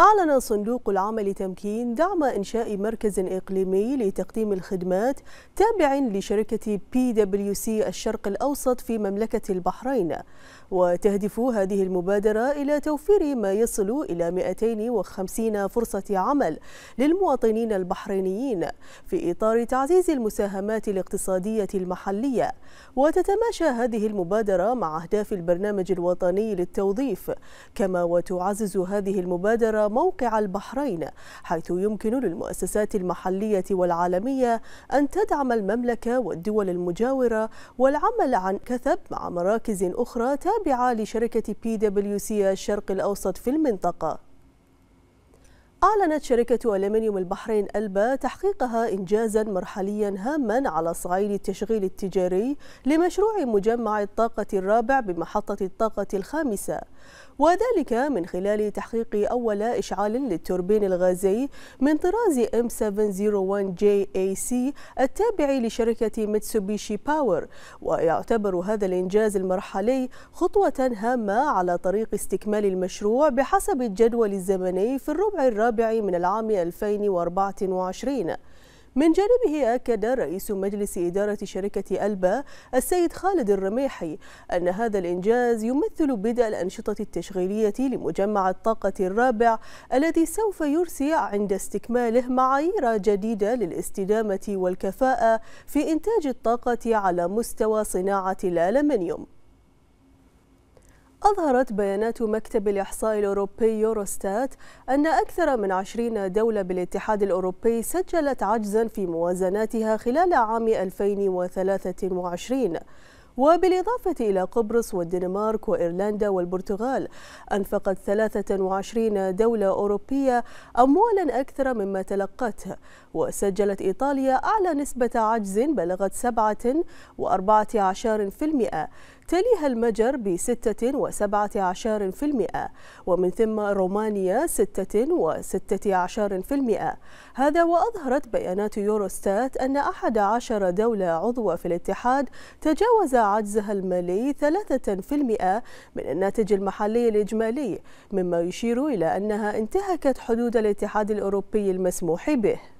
أعلن صندوق العمل تمكين دعم إنشاء مركز إقليمي لتقديم الخدمات تابع لشركة بي دبليو سي الشرق الأوسط في مملكة البحرين وتهدف هذه المبادرة إلى توفير ما يصل إلى 250 فرصة عمل للمواطنين البحرينيين في إطار تعزيز المساهمات الاقتصادية المحلية وتتماشى هذه المبادرة مع أهداف البرنامج الوطني للتوظيف كما وتعزز هذه المبادرة موقع البحرين حيث يمكن للمؤسسات المحلية والعالمية أن تدعم المملكة والدول المجاورة والعمل عن كثب مع مراكز أخرى تابعة لشركة بي دبليو سي الشرق الأوسط في المنطقة أعلنت شركة ألمنيوم البحرين ألبا تحقيقها إنجازا مرحليا هاما على صعيد التشغيل التجاري لمشروع مجمع الطاقة الرابع بمحطة الطاقة الخامسة وذلك من خلال تحقيق أول إشعال للتوربين الغازي من طراز M701JAC التابع لشركة ميتسوبيشي باور ويعتبر هذا الإنجاز المرحلي خطوة هامة على طريق استكمال المشروع بحسب الجدول الزمني في الربع الرابع الرابع من العام 2024 من جانبه أكد رئيس مجلس إدارة شركة ألبا السيد خالد الرميحي أن هذا الإنجاز يمثل بدء الأنشطة التشغيلية لمجمع الطاقة الرابع الذي سوف يرسي عند استكماله معايير جديدة للاستدامة والكفاءة في إنتاج الطاقة على مستوى صناعة الألمنيوم أظهرت بيانات مكتب الإحصاء الأوروبي يوروستات أن أكثر من 20 دولة بالاتحاد الأوروبي سجلت عجزا في موازناتها خلال عام 2023 وبالإضافة إلى قبرص والدنمارك وإيرلندا والبرتغال أنفقت 23 دولة أوروبية أموالا أكثر مما تلقته وسجلت إيطاليا أعلى نسبة عجز بلغت 7.14% تليها المجر ب 6.17% ومن ثم رومانيا 6.16% هذا وأظهرت بيانات يوروستات أن 11 دولة عضوة في الاتحاد تجاوز عجزها المالي 3% من الناتج المحلي الإجمالي مما يشير إلى أنها انتهكت حدود الاتحاد الأوروبي المسموح به